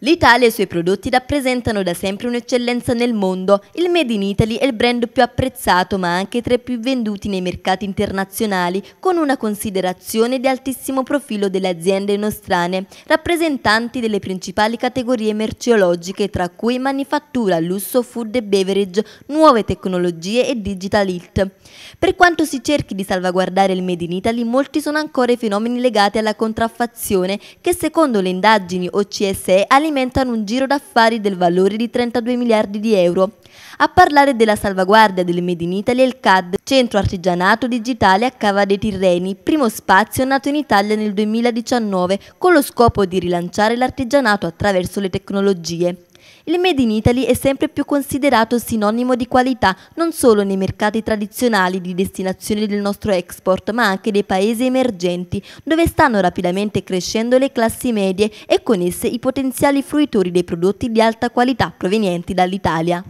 L'Italia e i suoi prodotti rappresentano da sempre un'eccellenza nel mondo. Il Made in Italy è il brand più apprezzato ma anche tra i più venduti nei mercati internazionali con una considerazione di altissimo profilo delle aziende nostrane, rappresentanti delle principali categorie merceologiche tra cui manifattura, lusso, food e beverage, nuove tecnologie e digital it. Per quanto si cerchi di salvaguardare il Made in Italy, molti sono ancora i fenomeni legati alla contraffazione che secondo le indagini OCSE ha alimentano un giro d'affari del valore di 32 miliardi di euro. A parlare della salvaguardia del Made in Italy è il CAD, Centro Artigianato Digitale a Cava dei Tirreni, primo spazio nato in Italia nel 2019 con lo scopo di rilanciare l'artigianato attraverso le tecnologie. Il Made in Italy è sempre più considerato sinonimo di qualità non solo nei mercati tradizionali di destinazione del nostro export, ma anche dei paesi emergenti, dove stanno rapidamente crescendo le classi medie e con esse i potenziali fruitori dei prodotti di alta qualità provenienti dall'Italia.